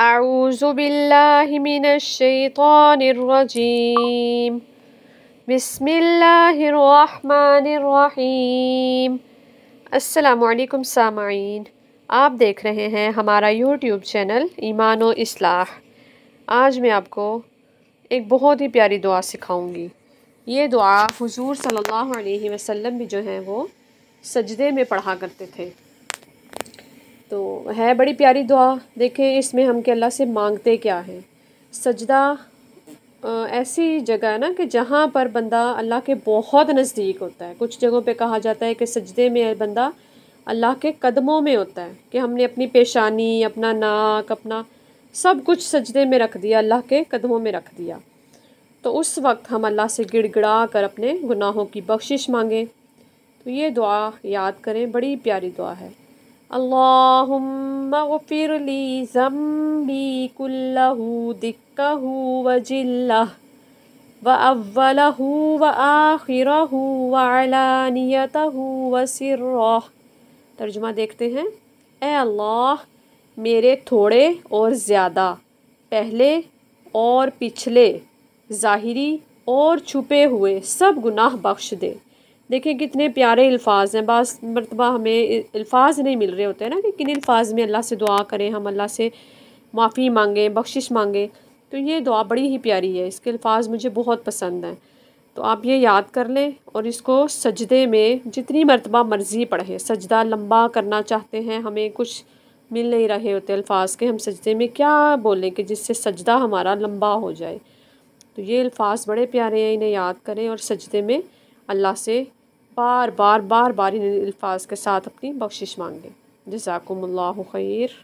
أعوذ بالله من الشيطان الرجيم بسم الله الرحمن الرحيم السلام عليكم سامعين आप देख रहे हैं हमारा YouTube चैनल ईमान और इस्लाह आज मैं आपको एक बहुत ही प्यारी दुआ सिखाऊंगी ये दुआ हुजूर सल्लल्लाहु अलैहि वसल्लम भी जो हैं वो सजदे में पढ़ा करते थे तो है बड़ी प्यारी दुआ देखें इसमें हम कि अल्लाह से मांगते क्या हैं सजदा ऐसी जगह है ना कि जहाँ पर बंदा अल्लाह के बहुत नज़दीक होता है कुछ जगहों पे कहा जाता है कि सजदे में बंदा अल्लाह के कदमों में होता है कि हमने अपनी पेशानी अपना नाक अपना सब कुछ सजदे में रख दिया अल्लाह के कदमों में रख दिया तो उस वक्त हम अल्लाह से गिड़गिड़ा कर अपने गुनाहों की बख्शिश मांगें तो ये दुआ याद करें बड़ी प्यारी दुआ है अल्लाहुम्म गफिर ली ज़म्बी कुल्लहू दिक्कहू व जिल्लह व अव्वलहू व आखिरहू व अलानियतहू व सिर्रह तर्जुमा देखते हैं ए अल्लाह मेरे थोड़े और ज़्यादा पहले और पिछले ज़ाहिरी और छुपे हुए सब गुनाह बख्श दे देखें कितने प्यारे अल्फाज हैं बस मरतबा हमें अल्फाज नहीं मिल रहे होते हैं ना कि किन अल्फाज में अल्लाह से दुआ करें हम अल्लाह से माफ़ी मांगें बख्शिश मांगें तो ये दुआ बड़ी ही प्यारी है इसके अल्फाज मुझे बहुत पसंद हैं तो आप ये याद कर लें और इसको सजदे में जितनी मरतबा मर्ज़ी पढ़ें सजदा लंबा करना चाहते हैं हमें कुछ मिल नहीं रहे होते अल्फाज के हम सजदे में क्या बोलें कि जिससे सजदा हमारा लंबा हो जाए तो ये अल्फाज बड़े प्यारे हैं इन्हें याद करें और सजदे में अल्लाह से बार बार बार बार इन अल्फाज के साथ अपनी बख्शिश मांगें जजाकुम खैर